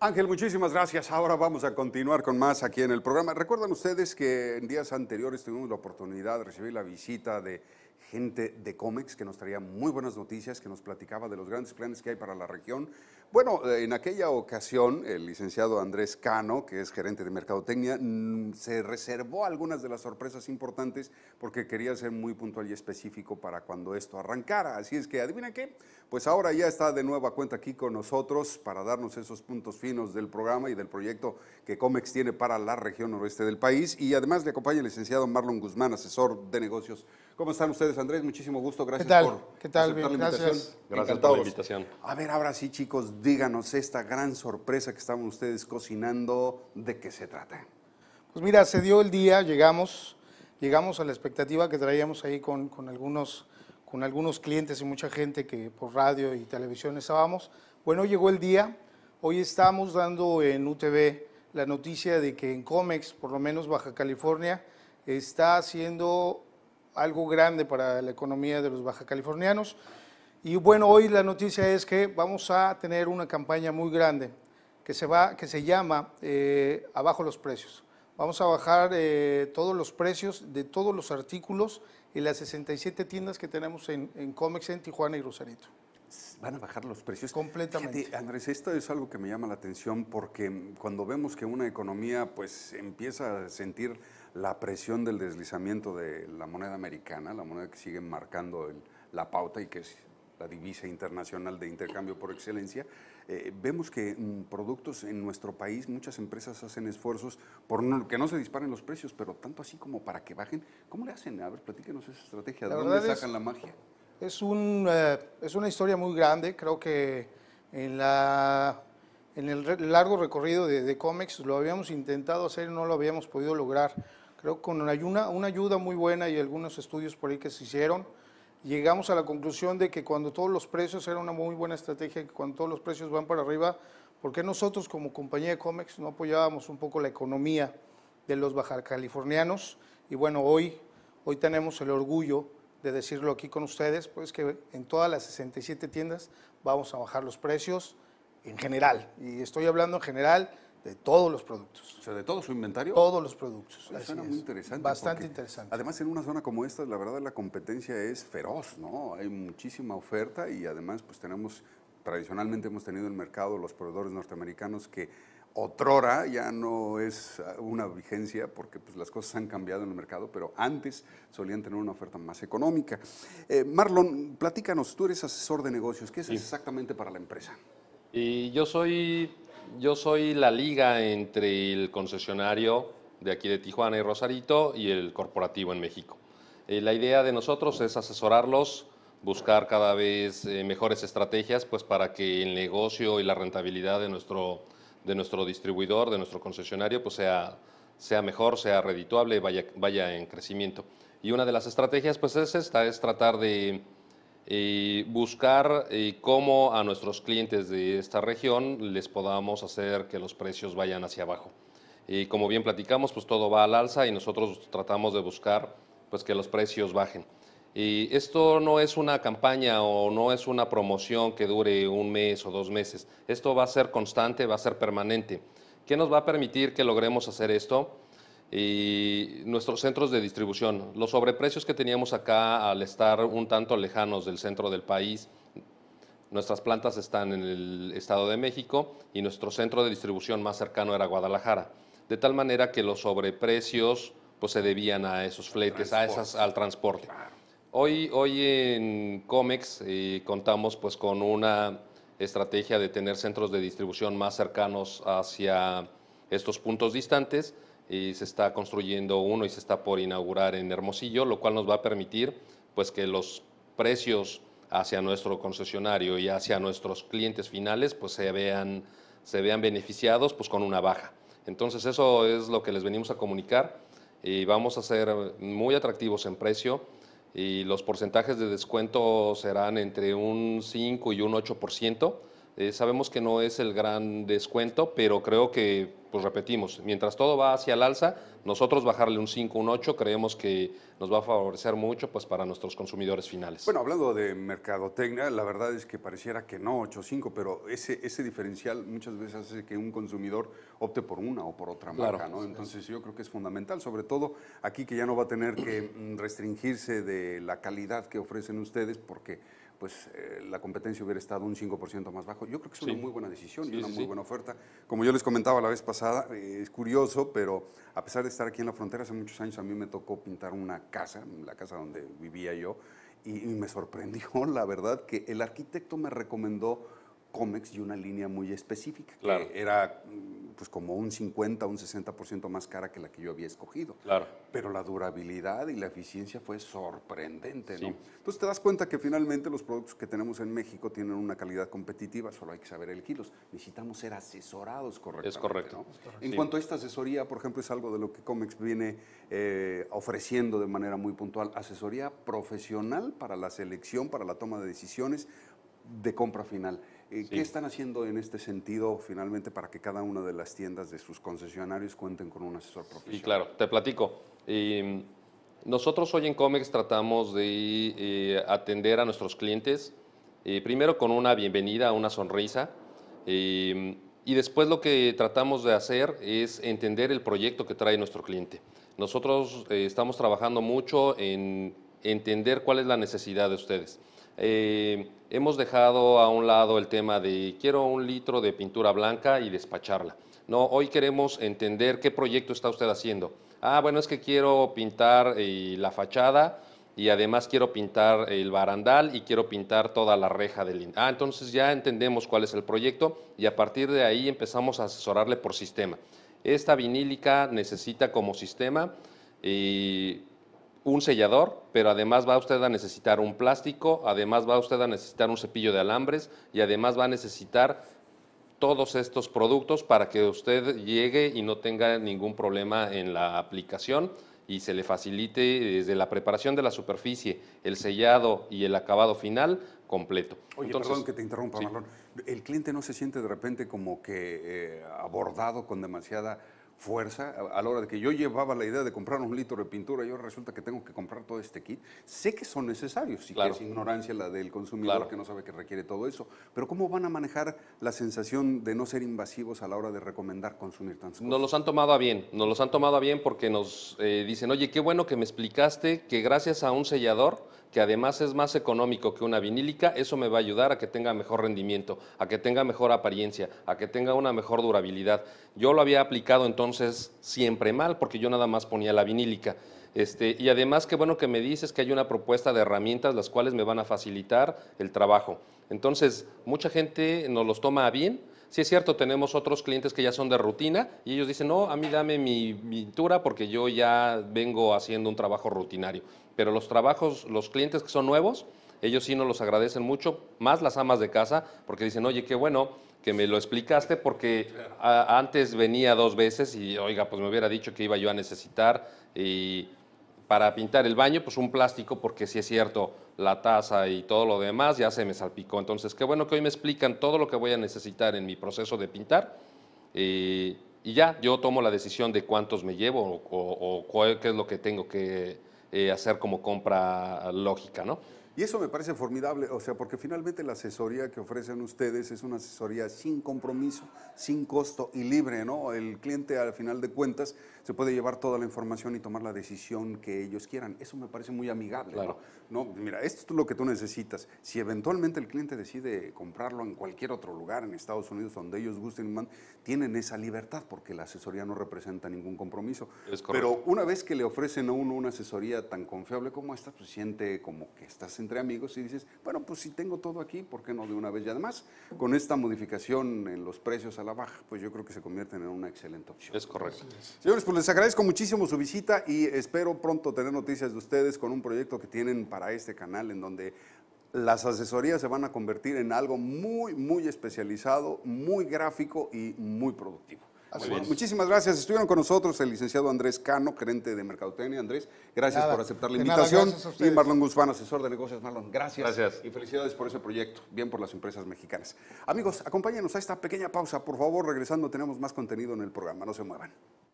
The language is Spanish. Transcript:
Ángel, muchísimas gracias. Ahora vamos a continuar con más aquí en el programa. Recuerdan ustedes que en días anteriores tuvimos la oportunidad de recibir la visita de gente de Comex que nos traía muy buenas noticias, que nos platicaba de los grandes planes que hay para la región. Bueno, eh, en aquella ocasión, el licenciado Andrés Cano, que es gerente de Mercadotecnia, mm, se reservó algunas de las sorpresas importantes porque quería ser muy puntual y específico para cuando esto arrancara. Así es que, ¿adivina qué? Pues ahora ya está de nueva cuenta aquí con nosotros para darnos esos puntos finos del programa y del proyecto que COMEX tiene para la región noroeste del país. Y además le acompaña el licenciado Marlon Guzmán, asesor de negocios. ¿Cómo están ustedes, Andrés? Muchísimo gusto. Gracias ¿Qué tal? por ¿Qué tal? Gracias, gracias por la invitación. A ver, ahora sí, chicos, díganos esta gran sorpresa que estaban ustedes cocinando, ¿de qué se trata? Pues mira, se dio el día, llegamos, llegamos a la expectativa que traíamos ahí con, con algunos, con algunos clientes y mucha gente que por radio y televisión estábamos. Bueno, llegó el día, hoy estamos dando en UTV la noticia de que en COMEX, por lo menos Baja California, está haciendo algo grande para la economía de los baja californianos. Y bueno, hoy la noticia es que vamos a tener una campaña muy grande que se, va, que se llama eh, Abajo los Precios. Vamos a bajar eh, todos los precios de todos los artículos en las 67 tiendas que tenemos en, en Comex, en Tijuana y Rosarito. Van a bajar los precios. Completamente. Andrés, esto es algo que me llama la atención porque cuando vemos que una economía pues empieza a sentir la presión del deslizamiento de la moneda americana, la moneda que sigue marcando la pauta y que es la divisa internacional de intercambio por excelencia, eh, vemos que mm, productos en nuestro país, muchas empresas hacen esfuerzos por que no se disparen los precios, pero tanto así como para que bajen. ¿Cómo le hacen? A ver, platíquenos esa estrategia. ¿De la dónde sacan la magia? Es, un, eh, es una historia muy grande. Creo que en, la, en el largo recorrido de, de, COMEX lo habíamos intentado hacer y no lo habíamos podido lograr. Creo que con una, una ayuda muy buena y algunos estudios por ahí que se hicieron, llegamos a la conclusión de que cuando todos los precios, eran una muy buena estrategia, que cuando todos los precios van para arriba, porque nosotros como compañía de COMEX no apoyábamos un poco la economía de los bajacalifornianos? Y bueno, hoy, hoy tenemos el orgullo de decirlo aquí con ustedes, pues que en todas las 67 tiendas vamos a bajar los precios en general. Y estoy hablando en general de todos los productos. O sea, de todo su inventario. Todos los productos. Eso es. muy interesante. Bastante interesante. Además, en una zona como esta, la verdad, la competencia es feroz, ¿no? Hay muchísima oferta y además, pues tenemos, tradicionalmente hemos tenido en el mercado los proveedores norteamericanos que otrora ya no es ah, una vigencia porque pues, las cosas han cambiado en el mercado, pero antes solían tener una oferta más económica. Eh, Marlon, platícanos, tú eres asesor de negocios, ¿qué es exactamente para la empresa? Y yo soy yo soy la liga entre el concesionario de aquí de Tijuana y Rosarito y el corporativo en México. Eh, la idea de nosotros es asesorarlos, buscar cada vez eh, mejores estrategias pues, para que el negocio y la rentabilidad de nuestro, de nuestro distribuidor, de nuestro concesionario, pues sea, sea mejor, sea redituable, vaya, vaya en crecimiento. Y una de las estrategias pues, es esta, es tratar de y buscar eh, cómo a nuestros clientes de esta región les podamos hacer que los precios vayan hacia abajo. Y como bien platicamos, pues todo va al alza y nosotros tratamos de buscar pues que los precios bajen. Y esto no es una campaña o no es una promoción que dure un mes o dos meses. Esto va a ser constante, va a ser permanente. ¿Qué nos va a permitir que logremos hacer esto? y nuestros centros de distribución. Los sobreprecios que teníamos acá al estar un tanto lejanos del centro del país, nuestras plantas están en el Estado de México y nuestro centro de distribución más cercano era Guadalajara. De tal manera que los sobreprecios pues, se debían a esos fletes, a esas, al transporte. Hoy, hoy en Comex eh, contamos pues, con una estrategia de tener centros de distribución más cercanos hacia estos puntos distantes y se está construyendo uno y se está por inaugurar en Hermosillo, lo cual nos va a permitir pues que los precios hacia nuestro concesionario y hacia nuestros clientes finales pues se vean, se vean beneficiados pues con una baja. Entonces eso es lo que les venimos a comunicar y vamos a ser muy atractivos en precio y los porcentajes de descuento serán entre un 5 y un 8%. Eh, sabemos que no es el gran descuento, pero creo que, pues repetimos, mientras todo va hacia el alza, nosotros bajarle un 5, un 8, creemos que nos va a favorecer mucho pues, para nuestros consumidores finales. Bueno, hablando de mercadotecnia, la verdad es que pareciera que no 8, 5, pero ese, ese diferencial muchas veces hace que un consumidor opte por una o por otra marca, ¿no? Entonces yo creo que es fundamental, sobre todo aquí que ya no va a tener que mm, restringirse de la calidad que ofrecen ustedes, porque pues eh, la competencia hubiera estado un 5% más bajo. Yo creo que es una muy buena decisión y una muy buena oferta. Como yo les comentaba la vez pasada, eh, es curioso, pero a pesar de estar aquí en la frontera, hace muchos años a mí me tocó pintar una casa, la casa donde vivía yo, y me sorprendió, la verdad, que el arquitecto me recomendó Comex y una línea muy específica, era mm, pues como un 50, un 60% más cara que la que yo había escogido. Pero la durabilidad y la eficiencia fue sorprendente, Entonces te das cuenta que finalmente los productos que tenemos en México tienen una calidad competitiva, solo hay que saber el kilos. Necesitamos ser asesorados correctamente. Es correcto. Es correcto. En cuanto a esta asesoría, por ejemplo, es algo de lo que Comex viene eh, ofreciendo de manera muy puntual, asesoría profesional para la selección, para la toma de decisiones de compra final. Eh, ¿Qué están haciendo en este sentido finalmente para que cada una de las tiendas de sus concesionarios cuenten con un asesor profesional? Sí, claro, te platico. Mm, nosotros hoy en Comex tratamos de eh, atender a nuestros clientes, eh, primero con una bienvenida, una sonrisa, y después lo que tratamos de hacer es entender el proyecto que trae nuestro cliente. Nosotros estamos trabajando mucho en entender cuál es la necesidad de ustedes. Eh, hemos dejado a un lado el tema de quiero un litro de pintura blanca y despacharla. No, hoy queremos entender qué proyecto está usted haciendo. Ah, bueno, es que quiero pintar eh, la fachada y además quiero pintar el barandal y quiero pintar toda la reja del... Ah, entonces ya entendemos cuál es el proyecto y a partir de ahí empezamos a asesorarle por sistema. Esta vinílica necesita como sistema... Eh, un sellador, pero además va usted a necesitar un plástico, además va usted a necesitar un cepillo de alambres y además va a necesitar todos estos productos para que usted llegue y no tenga ningún problema en la aplicación y se le facilite desde la preparación de la superficie, el sellado y el acabado final completo. Oye, perdón que te interrumpa, Marlon. El cliente no se siente de repente como que eh, abordado con demasiada fuerza a la hora de que yo llevaba la idea de comprar un litro de pintura y resulta que tengo que comprar todo este kit. Sé que son necesarios, sí claro. es ignorancia la del consumidor que no sabe que requiere todo eso, pero ¿cómo van a manejar la sensación de no ser invasivos a la hora de recomendar consumir tantas cosas? Nos los han tomado a bien, nos los han tomado a bien porque nos eh, dicen, oye, qué bueno que me explicaste que gracias a un sellador que además es más económico que una vinílica, eso me va a ayudar a que tenga mejor rendimiento, a que tenga mejor apariencia, a que tenga una mejor durabilidad. Yo lo había aplicado entonces siempre mal porque yo nada más ponía la vinílica. Este, y además, qué bueno que me dices que hay una propuesta de herramientas las cuales me van a facilitar el trabajo. Entonces, mucha gente nos los toma a bien, Sí es cierto, tenemos otros clientes que ya son de rutina y ellos dicen, no, a mí dame mi pintura porque yo ya vengo haciendo un trabajo rutinario. Pero los trabajos, los clientes que son nuevos, ellos sí nos los agradecen mucho, más las amas de casa, porque dicen, oye, qué bueno que me lo explicaste porque antes venía dos veces y, oiga, pues me hubiera dicho que iba yo a necesitar y para pintar el baño, pues un plástico, porque si es cierto, la taza y todo lo demás ya se me salpicó. Entonces, qué bueno que hoy me explican todo lo que voy a necesitar en mi proceso de pintar. Eh, y ya, yo tomo la decisión de cuántos me llevo o, qué es lo que tengo que eh, hacer como compra lógica, ¿no? Y eso me parece formidable, o sea, porque finalmente la asesoría que ofrecen ustedes es una asesoría sin compromiso, sin costo y libre, ¿no? El cliente al final de cuentas se puede llevar toda la información y tomar la decisión que ellos quieran. Eso me parece muy amigable. Claro. ¿no? mira, esto es lo que tú necesitas. Si eventualmente el cliente decide comprarlo en cualquier otro lugar, en Estados Unidos, donde ellos gusten, tienen esa libertad porque la asesoría no representa ningún compromiso. Pero una vez que le ofrecen a uno una asesoría tan confiable como esta, pues siente como que estás entre amigos y dices, bueno, pues si tengo todo aquí, ¿por qué no de una vez? Y además, con esta modificación en los precios a la baja, pues yo creo que se convierten en una excelente opción. Es correcto. Señores, pues les agradezco muchísimo su visita y espero pronto tener noticias de ustedes con un proyecto que tienen para este canal en donde las asesorías se van a convertir en algo muy, muy especializado, muy gráfico y muy productivo. Muchísimas gracias. Estuvieron con nosotros el licenciado Andrés Cano, gerente de Mercadotecnia. Andrés, gracias por aceptar la invitación. y Marlon Guzmán, asesor de negocios. Marlon, gracias. Gracias. Y felicidades por ese proyecto. Bien por las empresas mexicanas. Amigos, acompáñenos a esta pequeña pausa. Por favor, regresando tenemos más contenido en el programa. No se muevan.